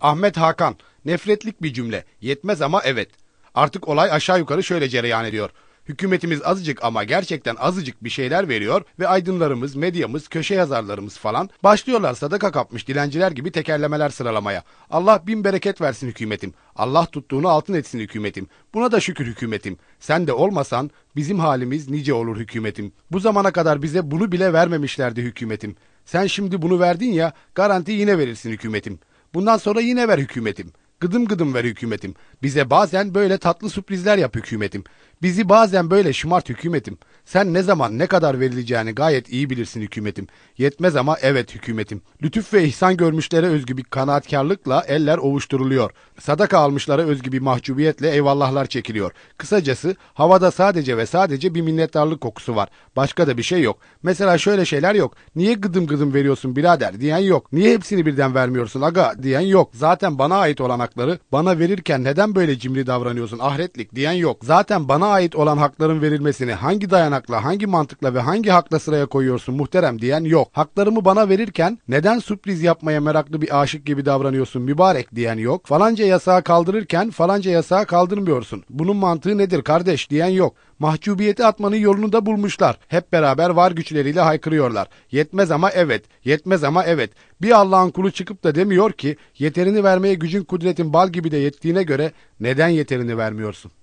Ahmet Hakan, nefretlik bir cümle, yetmez ama evet. Artık olay aşağı yukarı şöyle cereyan ediyor. Hükümetimiz azıcık ama gerçekten azıcık bir şeyler veriyor ve aydınlarımız, medyamız, köşe yazarlarımız falan başlıyorlar sadaka kapmış dilenciler gibi tekerlemeler sıralamaya. Allah bin bereket versin hükümetim. Allah tuttuğunu altın etsin hükümetim. Buna da şükür hükümetim. Sen de olmasan bizim halimiz nice olur hükümetim. Bu zamana kadar bize bunu bile vermemişlerdi hükümetim. Sen şimdi bunu verdin ya garanti yine verirsin hükümetim.'' Bundan sonra yine ver hükümetim. Gıdım gıdım ver hükümetim. Bize bazen böyle tatlı sürprizler yap hükümetim. Bizi bazen böyle şımart hükümetim. Sen ne zaman ne kadar verileceğini gayet iyi bilirsin hükümetim. Yetmez ama evet hükümetim. Lütuf ve ihsan görmüşlere özgü bir kanaatkarlıkla eller ovuşturuluyor. Sadaka almışlara özgü bir mahcubiyetle eyvallahlar çekiliyor. Kısacası havada sadece ve sadece bir minnettarlık kokusu var. Başka da bir şey yok. Mesela şöyle şeyler yok. Niye gıdım gıdım veriyorsun birader diyen yok. Niye hepsini birden vermiyorsun aga diyen yok. Zaten bana ait olanakları bana verirken neden böyle cimri davranıyorsun ahretlik diyen yok. Zaten bana ait olan hakların verilmesini hangi dayanakla, hangi mantıkla ve hangi hakla sıraya koyuyorsun muhterem diyen yok. Haklarımı bana verirken neden sürpriz yapmaya meraklı bir aşık gibi davranıyorsun mübarek diyen yok. Falanca yasağı kaldırırken falanca yasağı kaldırmıyorsun. Bunun mantığı nedir kardeş diyen yok. Mahcubiyeti atmanın yolunu da bulmuşlar. Hep beraber var güçleriyle haykırıyorlar. Yetmez ama evet, yetmez ama evet. Bir Allah'ın kulu çıkıp da demiyor ki yeterini vermeye gücün kudretin bal gibi de yettiğine göre neden yeterini vermiyorsun?